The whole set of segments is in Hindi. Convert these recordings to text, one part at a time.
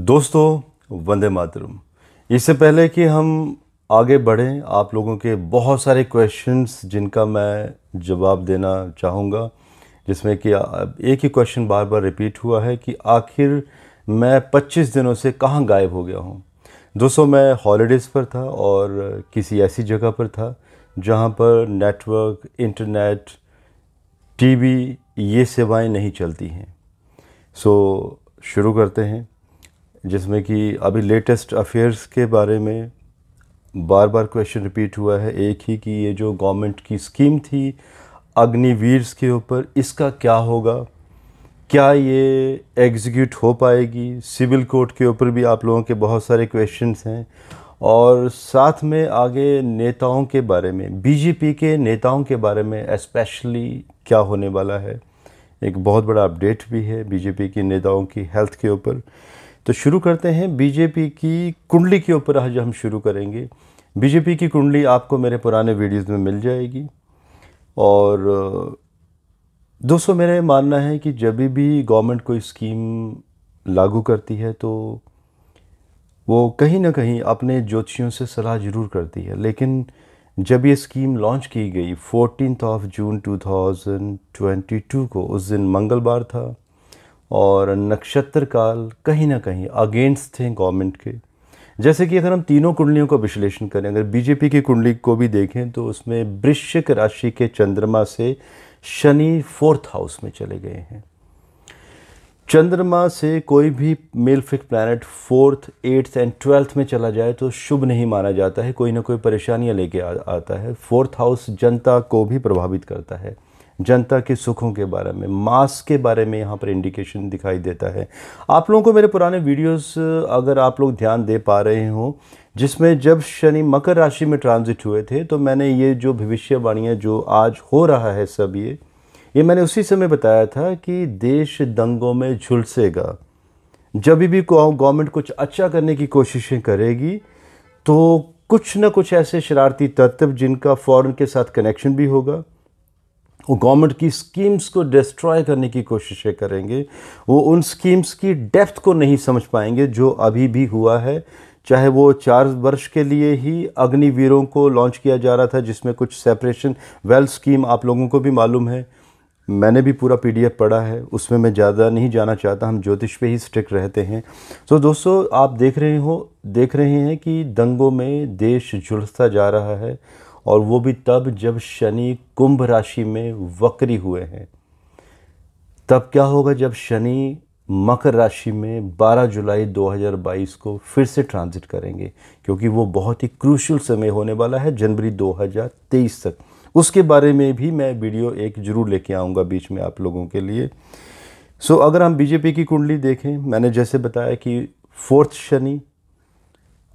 दोस्तों वंदे मातरम इससे पहले कि हम आगे बढ़ें आप लोगों के बहुत सारे क्वेश्चंस जिनका मैं जवाब देना चाहूँगा जिसमें कि एक ही क्वेश्चन बार बार रिपीट हुआ है कि आखिर मैं 25 दिनों से कहाँ गायब हो गया हूँ दोस्तों मैं हॉलीडेज़ पर था और किसी ऐसी जगह पर था जहाँ पर नेटवर्क इंटरनेट टीवी ये सेवाएं नहीं चलती हैं सो शुरू करते हैं जिसमें कि अभी लेटेस्ट अफेयर्स के बारे में बार बार क्वेश्चन रिपीट हुआ है एक ही कि ये जो गवर्नमेंट की स्कीम थी अग्निवीर्स के ऊपर इसका क्या होगा क्या ये एग्जीक्यूट हो पाएगी सिविल कोर्ट के ऊपर भी आप लोगों के बहुत सारे क्वेश्चंस हैं और साथ में आगे नेताओं के बारे में बीजेपी के नेताओं के बारे में स्पेशली क्या होने वाला है एक बहुत बड़ा अपडेट भी है बीजेपी के नेताओं की हेल्थ के ऊपर तो शुरू करते हैं बीजेपी की कुंडली के ऊपर आज हम शुरू करेंगे बीजेपी की कुंडली आपको मेरे पुराने वीडियोस में मिल जाएगी और दोस्तों मेरा ये मानना है कि जब भी गवर्नमेंट कोई स्कीम लागू करती है तो वो कहीं ना कहीं अपने ज्योतिषियों से सलाह ज़रूर करती है लेकिन जब ये स्कीम लॉन्च की गई फोर्टीन ऑफ जून 2022 को उस दिन मंगलवार था और नक्षत्र काल कहीं ना कहीं अगेंस्ट थे गवर्नमेंट के जैसे कि अगर हम तीनों कुंडलियों का विश्लेषण करें अगर बीजेपी की कुंडली को भी देखें तो उसमें वृश्चिक राशि के चंद्रमा से शनि फोर्थ हाउस में चले गए हैं चंद्रमा से कोई भी fix planet fourth eighth and twelfth में चला जाए तो शुभ नहीं माना जाता है कोई ना कोई परेशानियां लेके आता है फोर्थ हाउस जनता को भी प्रभावित करता है जनता के सुखों के बारे में मास के बारे में यहाँ पर इंडिकेशन दिखाई देता है आप लोगों को मेरे पुराने वीडियोस अगर आप लोग ध्यान दे पा रहे हों जिसमें जब शनि मकर राशि में ट्रांजिट हुए थे तो मैंने ये जो भविष्यवाणियाँ जो आज हो रहा है सब ये ये मैंने उसी समय बताया था कि देश दंगों में झुलसेगा जब भी गवर्नमेंट कुछ अच्छा करने की कोशिशें करेगी तो कुछ ना कुछ ऐसे शरारती तत्व जिनका फॉरन के साथ कनेक्शन भी होगा वो गवर्नमेंट की स्कीम्स को डिस्ट्रॉय करने की कोशिशें करेंगे वो उन स्कीम्स की डेप्थ को नहीं समझ पाएंगे जो अभी भी हुआ है चाहे वो चार वर्ष के लिए ही अग्निवीरों को लॉन्च किया जा रहा था जिसमें कुछ सेपरेशन वेल स्कीम आप लोगों को भी मालूम है मैंने भी पूरा पीडीएफ पढ़ा है उसमें मैं ज़्यादा नहीं जाना चाहता हम ज्योतिष पे ही स्ट्रिक रहते हैं तो दोस्तों आप देख रहे हो देख रहे हैं कि दंगों में देश झुलसता जा रहा है और वो भी तब जब शनि कुंभ राशि में वक्री हुए हैं तब क्या होगा जब शनि मकर राशि में 12 जुलाई 2022 को फिर से ट्रांजिट करेंगे क्योंकि वो बहुत ही क्रूशल समय होने वाला है जनवरी 2023 तक उसके बारे में भी मैं वीडियो एक जरूर लेके आऊँगा बीच में आप लोगों के लिए सो so, अगर हम बीजेपी की कुंडली देखें मैंने जैसे बताया कि फोर्थ शनि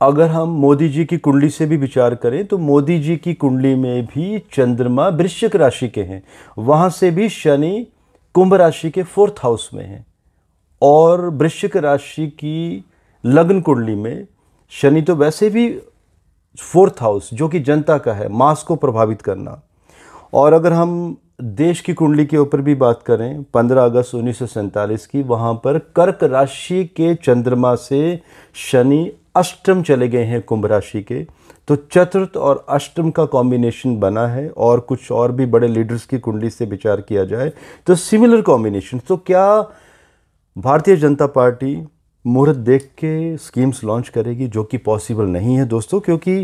अगर हम मोदी जी की कुंडली से भी विचार करें तो मोदी जी की कुंडली में भी चंद्रमा वृश्चिक राशि के हैं वहाँ से भी शनि कुंभ राशि के फोर्थ हाउस में हैं और वृश्चिक राशि की लग्न कुंडली में शनि तो वैसे भी फोर्थ हाउस जो कि जनता का है मास को प्रभावित करना और अगर हम देश की कुंडली के ऊपर भी बात करें 15 अगस्त उन्नीस की वहाँ पर कर्क राशि के चंद्रमा से शनि अष्टम चले गए हैं कुंभ राशि के तो चतुर्थ और अष्टम का कॉम्बिनेशन बना है और कुछ और भी बड़े लीडर्स की कुंडली से विचार किया जाए तो सिमिलर कॉम्बिनेशन तो क्या भारतीय जनता पार्टी मुहूर्त देख के स्कीम्स लॉन्च करेगी जो कि पॉसिबल नहीं है दोस्तों क्योंकि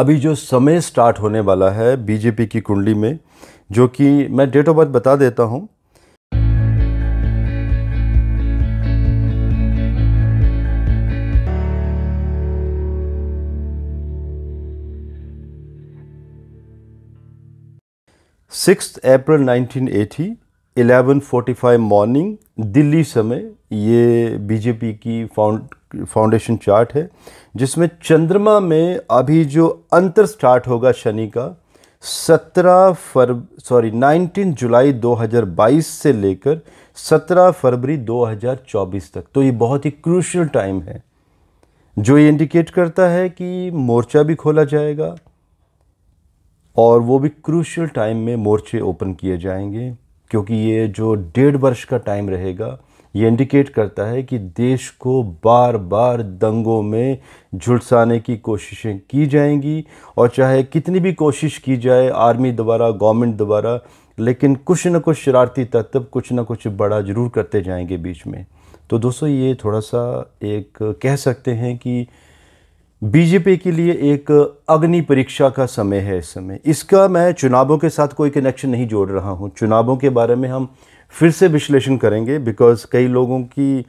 अभी जो समय स्टार्ट होने वाला है बीजेपी की कुंडली में जो कि मैं डेट ऑफ बर्थ बता देता हूँ six April 1980 eleven morning Delhi समय ये बीजेपी की फाउंड फाउंडेशन चार्ट है जिसमें चंद्रमा में अभी जो अंतर स्टार्ट होगा शनि का 17 फर सॉरी 19 जुलाई 2022 से लेकर 17 फरवरी 2024 तक तो ये बहुत ही क्रूशल टाइम है जो ये इंडिकेट करता है कि मोर्चा भी खोला जाएगा और वो भी क्रूशल टाइम में मोर्चे ओपन किए जाएंगे क्योंकि ये जो डेढ़ वर्ष का टाइम रहेगा ये इंडिकेट करता है कि देश को बार बार दंगों में झुलसाने की कोशिशें की जाएंगी और चाहे कितनी भी कोशिश की जाए आर्मी द्वारा गवर्नमेंट द्वारा लेकिन कुछ ना कुछ शरारती तत्व कुछ ना कुछ बड़ा ज़रूर करते जाएंगे बीच में तो दोस्तों ये थोड़ा सा एक कह सकते हैं कि बीजेपी के लिए एक अग्नि परीक्षा का समय है इस समय इसका मैं चुनावों के साथ कोई कनेक्शन नहीं जोड़ रहा हूँ चुनावों के बारे में हम फिर से विश्लेषण करेंगे बिकॉज़ कई लोगों की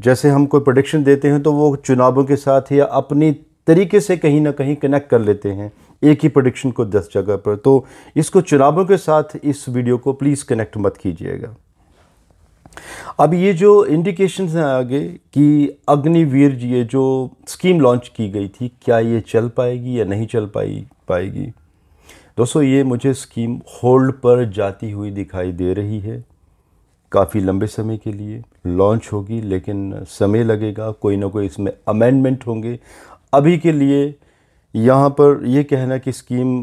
जैसे हम कोई प्रोडिक्शन देते हैं तो वो चुनावों के साथ या अपनी तरीके से कहीं ना कहीं कनेक्ट कर लेते हैं एक ही प्रोडिक्शन को दस जगह पर तो इसको चुनावों के साथ इस वीडियो को प्लीज़ कनेक्ट मत कीजिएगा अब ये जो इंडिकेशन हैं आगे कि अग्निवीर ये जो स्कीम लॉन्च की गई थी क्या ये चल पाएगी या नहीं चल पाई पाएगी दोस्तों ये मुझे स्कीम होल्ड पर जाती हुई दिखाई दे रही है काफ़ी लंबे समय के लिए लॉन्च होगी लेकिन समय लगेगा कोई ना कोई इसमें अमेंडमेंट होंगे अभी के लिए यहाँ पर यह कहना कि स्कीम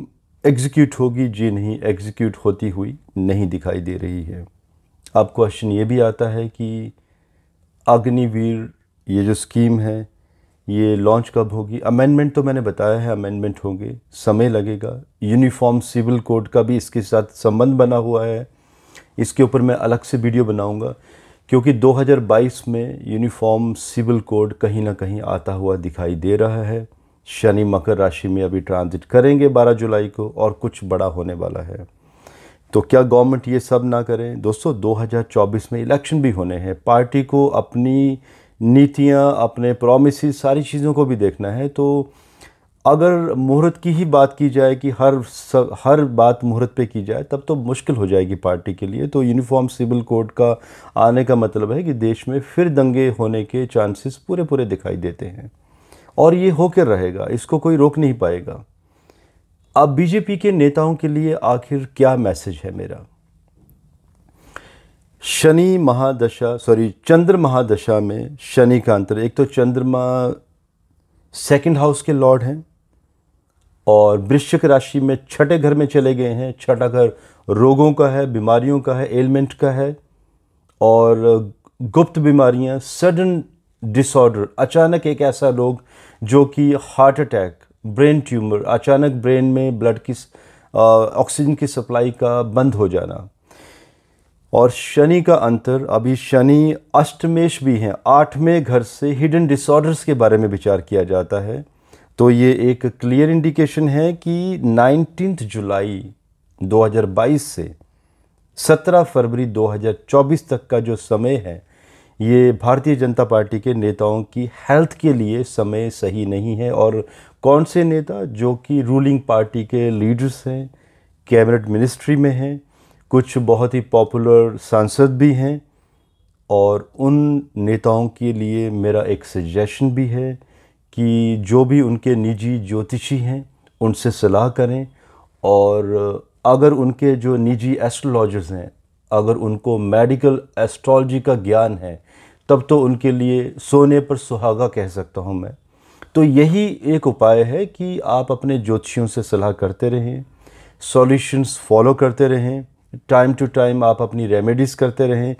एग्जीक्यूट होगी जी नहीं एग्जीक्यूट होती हुई नहीं दिखाई दे रही है अब क्वेश्चन ये भी आता है कि अग्निवीर ये जो स्कीम है ये लॉन्च कब होगी अमेंडमेंट तो मैंने बताया है अमेंडमेंट होंगे समय लगेगा यूनिफॉर्म सिविल कोड का भी इसके साथ संबंध बना हुआ है इसके ऊपर मैं अलग से वीडियो बनाऊंगा क्योंकि 2022 में यूनिफॉर्म सिविल कोड कहीं ना कहीं आता हुआ दिखाई दे रहा है शनि मकर राशि में अभी ट्रांजिट करेंगे 12 जुलाई को और कुछ बड़ा होने वाला है तो क्या गवर्नमेंट ये सब ना करें दोस्तों 2024 में इलेक्शन भी होने हैं पार्टी को अपनी नीतियाँ अपने प्रोमिस सारी चीज़ों को भी देखना है तो अगर मुहूर्त की ही बात की जाए कि हर सब हर बात मुहूर्त पे की जाए तब तो मुश्किल हो जाएगी पार्टी के लिए तो यूनिफॉर्म सिविल कोड का आने का मतलब है कि देश में फिर दंगे होने के चांसेस पूरे पूरे दिखाई देते हैं और ये होकर रहेगा इसको कोई रोक नहीं पाएगा अब बीजेपी के नेताओं के लिए आखिर क्या मैसेज है मेरा शनि महादशा सॉरी चंद्र महादशा में शनि का अंतर एक तो चंद्रमा सेकंड हाउस के लॉर्ड हैं और वृश्चिक राशि में छठे घर में चले गए हैं छठा घर रोगों का है बीमारियों का है एलमेंट का है और गुप्त बीमारियां सडन डिसऑर्डर अचानक एक ऐसा रोग जो कि हार्ट अटैक ब्रेन ट्यूमर अचानक ब्रेन में ब्लड की ऑक्सीजन की सप्लाई का बंद हो जाना और शनि का अंतर अभी शनि अष्टमेश भी हैं आठवें घर से हिडन डिसऑर्डर्स के बारे में विचार किया जाता है तो ये एक क्लियर इंडिकेशन है कि नाइनटीन जुलाई 2022 से 17 फरवरी 2024 तक का जो समय है ये भारतीय जनता पार्टी के नेताओं की हेल्थ के लिए समय सही नहीं है और कौन से नेता जो कि रूलिंग पार्टी के लीडर्स हैं कैबिनेट मिनिस्ट्री में हैं कुछ बहुत ही पॉपुलर सांसद भी हैं और उन नेताओं के लिए मेरा एक सजेशन भी है कि जो भी उनके निजी ज्योतिषी हैं उनसे सलाह करें और अगर उनके जो निजी एस्ट्रोलॉजर्स हैं अगर उनको मेडिकल एस्ट्रोलॉजी का ज्ञान है तब तो उनके लिए सोने पर सुहागा कह सकता हूँ मैं तो यही एक उपाय है कि आप अपने ज्योतिषियों से सलाह करते रहें सॉल्यूशंस फॉलो करते रहें टाइम टू टाइम आप अपनी रेमेडीज़ करते रहें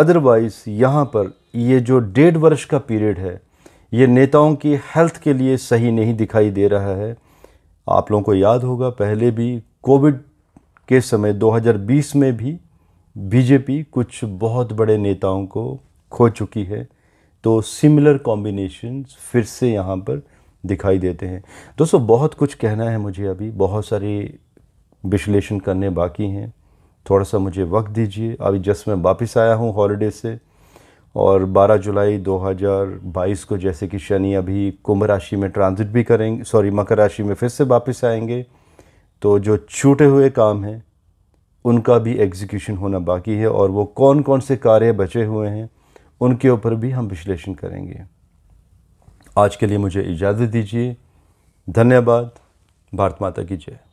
अदरवाइज़ यहाँ पर ये जो डेढ़ वर्ष का पीरियड है ये नेताओं की हेल्थ के लिए सही नहीं दिखाई दे रहा है आप लोगों को याद होगा पहले भी कोविड के समय 2020 में भी बीजेपी कुछ बहुत बड़े नेताओं को खो चुकी है तो सिमिलर कॉम्बिनेशन फिर से यहाँ पर दिखाई देते हैं दोस्तों बहुत कुछ कहना है मुझे अभी बहुत सारे विश्लेषण करने बाकी हैं थोड़ा सा मुझे वक्त दीजिए अभी जस्ट मैं वापस आया हूँ हॉलीडे से और 12 जुलाई 2022 को जैसे कि शनि अभी कुंभ राशि में ट्रांजिट भी करेंगे सॉरी मकर राशि में फिर से वापस आएंगे तो जो छूटे हुए काम हैं उनका भी एग्जीक्यूशन होना बाकी है और वो कौन कौन से कार्य बचे हुए हैं उनके ऊपर भी हम विश्लेषण करेंगे आज के लिए मुझे इजाज़त दीजिए धन्यवाद भारत माता की जय